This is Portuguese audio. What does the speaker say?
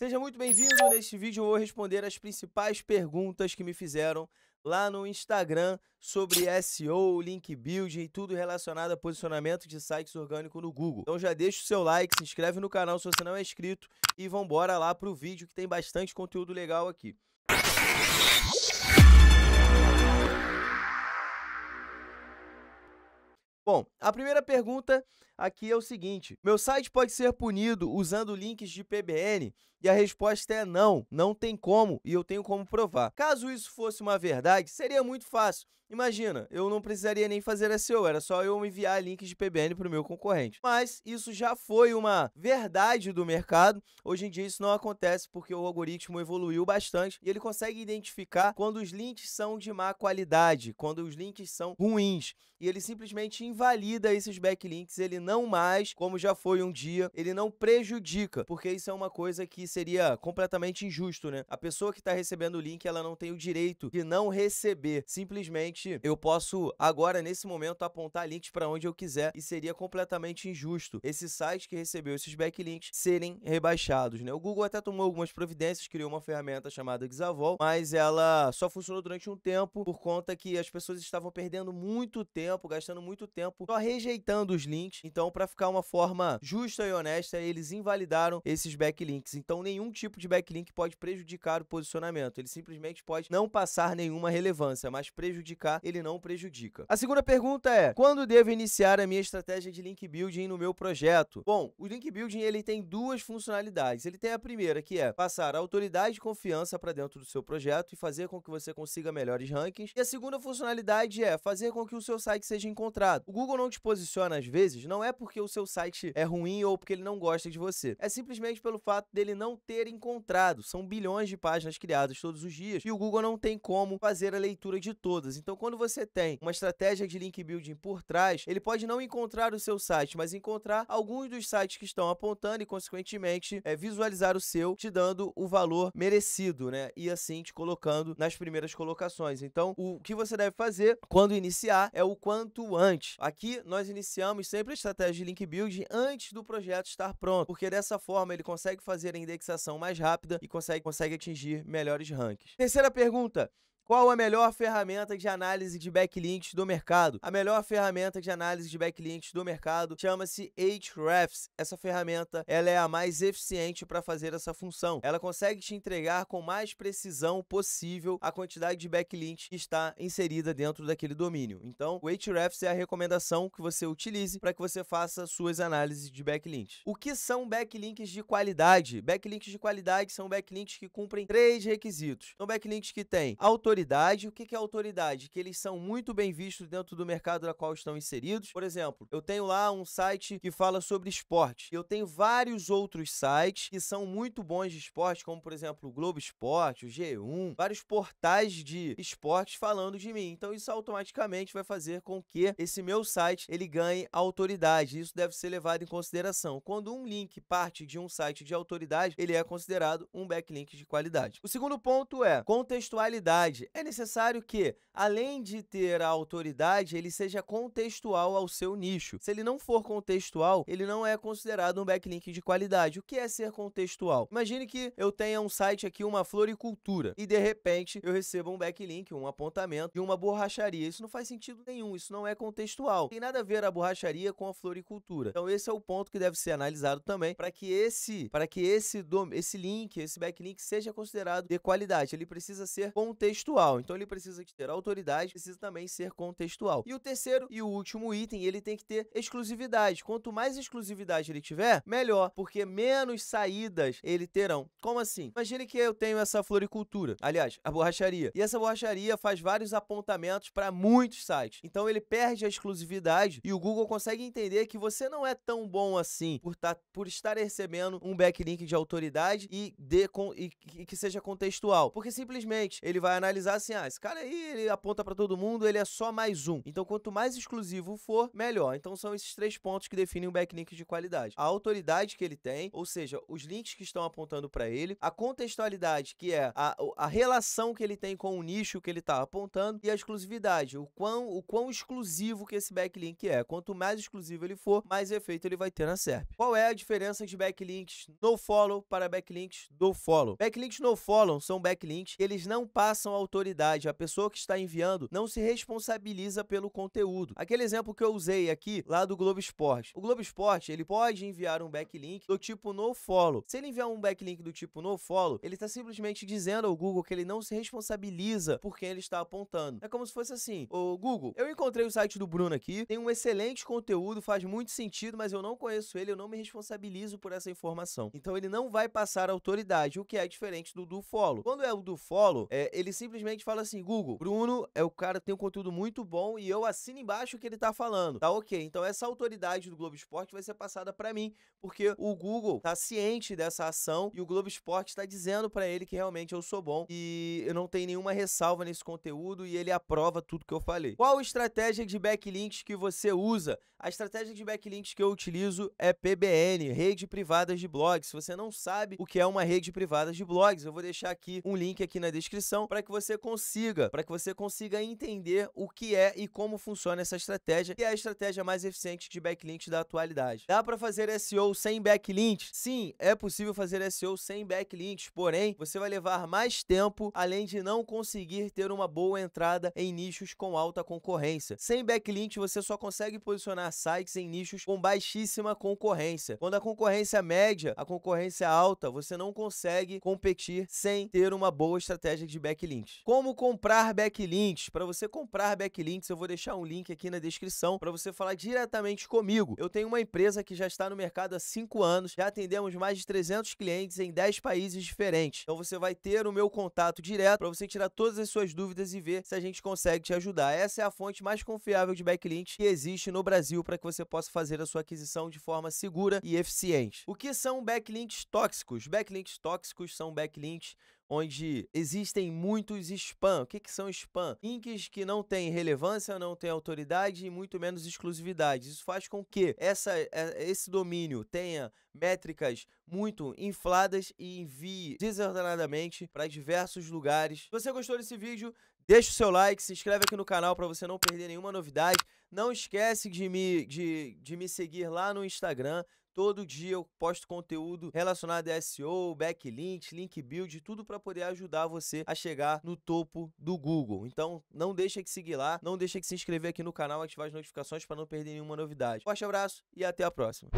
Seja muito bem-vindo. Neste vídeo eu vou responder as principais perguntas que me fizeram lá no Instagram sobre SEO, link building e tudo relacionado a posicionamento de sites orgânicos no Google. Então já deixa o seu like, se inscreve no canal se você não é inscrito e vambora lá pro vídeo que tem bastante conteúdo legal aqui. Bom, a primeira pergunta aqui é o seguinte: meu site pode ser punido usando links de PBN? E a resposta é não, não tem como e eu tenho como provar. Caso isso fosse uma verdade, seria muito fácil. Imagina, eu não precisaria nem fazer SEO, era só eu enviar links de PBN para o meu concorrente. Mas isso já foi uma verdade do mercado. Hoje em dia isso não acontece porque o algoritmo evoluiu bastante e ele consegue identificar quando os links são de má qualidade, quando os links são ruins. E ele simplesmente invalida esses backlinks, ele não mais, como já foi um dia, ele não prejudica, porque isso é uma coisa que seria completamente injusto, né? A pessoa que está recebendo o link, ela não tem o direito de não receber, simplesmente eu posso agora, nesse momento, apontar links para onde eu quiser e seria completamente injusto esse site que recebeu esses backlinks serem rebaixados, né? O Google até tomou algumas providências, criou uma ferramenta chamada Xavol, mas ela só funcionou durante um tempo por conta que as pessoas estavam perdendo muito tempo, gastando muito tempo só rejeitando os links. Então, para ficar uma forma justa e honesta, eles invalidaram esses backlinks. Então, nenhum tipo de backlink pode prejudicar o posicionamento. Ele simplesmente pode não passar nenhuma relevância, mas prejudicar colocar, ele não prejudica. A segunda pergunta é: quando devo iniciar a minha estratégia de link building no meu projeto? Bom, o link building ele tem duas funcionalidades. Ele tem a primeira, que é passar autoridade e confiança para dentro do seu projeto e fazer com que você consiga melhores rankings. E a segunda funcionalidade é fazer com que o seu site seja encontrado. O Google não te posiciona às vezes, não é porque o seu site é ruim ou porque ele não gosta de você. É simplesmente pelo fato dele não ter encontrado. São bilhões de páginas criadas todos os dias e o Google não tem como fazer a leitura de todas. Então, quando você tem uma estratégia de link building por trás, ele pode não encontrar o seu site, mas encontrar alguns dos sites que estão apontando e, consequentemente, é, visualizar o seu, te dando o valor merecido, né? E assim te colocando nas primeiras colocações. Então, o que você deve fazer quando iniciar é o quanto antes. Aqui nós iniciamos sempre a estratégia de link building antes do projeto estar pronto, porque dessa forma ele consegue fazer a indexação mais rápida e consegue, consegue atingir melhores rankings. Terceira pergunta: qual a melhor ferramenta de análise de backlinks do mercado? A melhor ferramenta de análise de backlinks do mercado chama-se Ahrefs. Essa ferramenta ela é a mais eficiente para fazer essa função. Ela consegue te entregar com mais precisão possível a quantidade de backlinks que está inserida dentro daquele domínio. Então, o Ahrefs é a recomendação que você utilize para que você faça suas análises de backlinks. O que são backlinks de qualidade? Backlinks de qualidade são backlinks que cumprem três requisitos. São backlinks que têm autoridade autoridade. O que é autoridade? Que eles são muito bem vistos dentro do mercado na qual estão inseridos. Por exemplo, eu tenho lá um site que fala sobre esporte. Eu tenho vários outros sites que são muito bons de esporte, como por exemplo o Globo Esporte, o G1, vários portais de esportes falando de mim. Então isso automaticamente vai fazer com que esse meu site ele ganhe autoridade. Isso deve ser levado em consideração. Quando um link parte de um site de autoridade, ele é considerado um backlink de qualidade. O segundo ponto é contextualidade é necessário que, além de ter a autoridade, ele seja contextual ao seu nicho. Se ele não for contextual, ele não é considerado um backlink de qualidade. O que é ser contextual? Imagine que eu tenha um site aqui, uma floricultura, e de repente eu recebo um backlink, um apontamento de uma borracharia. Isso não faz sentido nenhum, isso não é contextual. Tem nada a ver a borracharia com a floricultura. Então esse é o ponto que deve ser analisado também para que esse, para que esse esse link, esse backlink seja considerado de qualidade. Ele precisa ser contextual contextual. Então ele precisa de ter autoridade, precisa também ser contextual. E o terceiro e o último item, ele tem que ter exclusividade. Quanto mais exclusividade ele tiver, melhor, porque menos saídas ele terão. Como assim? Imagine que eu tenho essa floricultura, aliás, a borracharia. E essa borracharia faz vários apontamentos para muitos sites. Então ele perde a exclusividade e o Google consegue entender que você não é tão bom assim por, tá, por estar recebendo um backlink de autoridade e, de, com, e, e que seja contextual. Porque simplesmente ele vai analisar analisar assim, ah, esse cara aí, ele aponta para todo mundo, ele é só mais um. Então, quanto mais exclusivo for, melhor. Então, são esses três pontos que definem o backlink de qualidade. A autoridade que ele tem, ou seja, os links que estão apontando para ele, a contextualidade, que é a, a relação que ele tem com o nicho que ele está apontando, e a exclusividade, o quão, o quão exclusivo que esse backlink é. Quanto mais exclusivo ele for, mais efeito ele vai ter na SERP. Qual é a diferença de backlinks no follow para backlinks do follow? Backlinks no follow são backlinks que eles não passam ao autoridade. A pessoa que está enviando não se responsabiliza pelo conteúdo. Aquele exemplo que eu usei aqui lá do Globo Esporte. O Globo Esporte, ele pode enviar um backlink do tipo nofollow. Se ele enviar um backlink do tipo nofollow, ele está simplesmente dizendo ao Google que ele não se responsabiliza por quem ele está apontando. É como se fosse assim: "O Google, eu encontrei o site do Bruno aqui, tem um excelente conteúdo, faz muito sentido, mas eu não conheço ele, eu não me responsabilizo por essa informação". Então ele não vai passar autoridade, o que é diferente do do follow. Quando é o do follow, é, ele simplesmente simplesmente fala assim: Google, Bruno é o cara que tem um conteúdo muito bom e eu assino embaixo o que ele tá falando. Tá ok. Então essa autoridade do Globo Esporte vai ser passada para mim, porque o Google tá ciente dessa ação e o Globo Esporte está dizendo para ele que realmente eu sou bom e eu não tenho nenhuma ressalva nesse conteúdo e ele aprova tudo que eu falei. Qual estratégia de backlinks que você usa? A estratégia de backlinks que eu utilizo é PBN, rede privada de blogs. Se você não sabe o que é uma rede privada de blogs, eu vou deixar aqui um link aqui na descrição para que você você consiga, para que você consiga entender o que é e como funciona essa estratégia, que é a estratégia mais eficiente de backlinks da atualidade. Dá para fazer SEO sem backlinks? Sim, é possível fazer SEO sem backlinks, porém, você vai levar mais tempo, além de não conseguir ter uma boa entrada em nichos com alta concorrência. Sem backlinks, você só consegue posicionar sites em nichos com baixíssima concorrência. Quando a concorrência é média, a concorrência é alta, você não consegue competir sem ter uma boa estratégia de backlinks. Como comprar backlinks? Para você comprar backlinks, eu vou deixar um link aqui na descrição para você falar diretamente comigo. Eu tenho uma empresa que já está no mercado há 5 anos, já atendemos mais de 300 clientes em 10 países diferentes. Então você vai ter o meu contato direto para você tirar todas as suas dúvidas e ver se a gente consegue te ajudar. Essa é a fonte mais confiável de backlinks que existe no Brasil para que você possa fazer a sua aquisição de forma segura e eficiente. O que são backlinks tóxicos? Backlinks tóxicos são backlinks onde existem muitos spam. O que, que são spam? Links que não têm relevância, não têm autoridade e muito menos exclusividade. Isso faz com que essa, é, esse domínio tenha métricas muito infladas e envie desordenadamente para diversos lugares. Se você gostou desse vídeo, deixa o seu like, se inscreve aqui no canal para você não perder nenhuma novidade. Não esquece de me, de, de me seguir lá no Instagram, Todo dia eu posto conteúdo relacionado a SEO, backlink, link build, tudo para poder ajudar você a chegar no topo do Google. Então, não deixa de seguir lá, não deixa de se inscrever aqui no canal, ativar as notificações para não perder nenhuma novidade. Forte abraço e até a próxima.